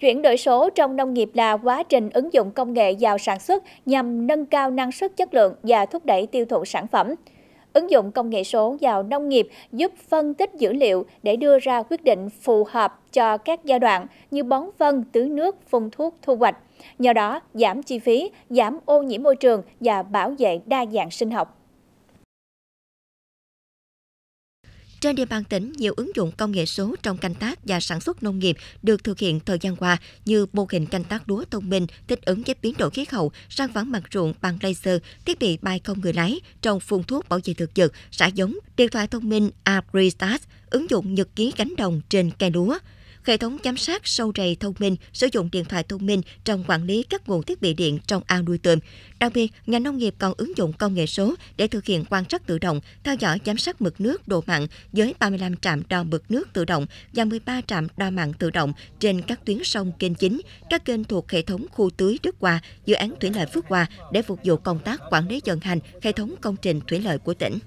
Chuyển đổi số trong nông nghiệp là quá trình ứng dụng công nghệ vào sản xuất nhằm nâng cao năng suất chất lượng và thúc đẩy tiêu thụ sản phẩm. Ứng dụng công nghệ số vào nông nghiệp giúp phân tích dữ liệu để đưa ra quyết định phù hợp cho các giai đoạn như bón phân, tưới nước, phun thuốc, thu hoạch. Nhờ đó, giảm chi phí, giảm ô nhiễm môi trường và bảo vệ đa dạng sinh học. Trên địa bàn tỉnh, nhiều ứng dụng công nghệ số trong canh tác và sản xuất nông nghiệp được thực hiện thời gian qua như mô hình canh tác lúa thông minh, thích ứng với biến đổi khí hậu, sản phẩm mặt ruộng bằng laser, thiết bị bay không người lái, trồng phun thuốc bảo vệ thực vật, xả giống, điện thoại thông minh Agristat, ứng dụng nhật ký cánh đồng trên cây lúa hệ thống giám sát sâu rầy thông minh, sử dụng điện thoại thông minh trong quản lý các nguồn thiết bị điện trong ao nuôi tôm. Đặc biệt, ngành nông nghiệp còn ứng dụng công nghệ số để thực hiện quan trắc tự động, theo dõi giám sát mực nước, độ mặn với 35 trạm đo mực nước tự động và 13 trạm đo mặn tự động trên các tuyến sông kênh chính, các kênh thuộc hệ thống khu tưới Đức Hòa, dự án thủy lợi Phước Hòa để phục vụ công tác quản lý vận hành hệ thống công trình thủy lợi của tỉnh.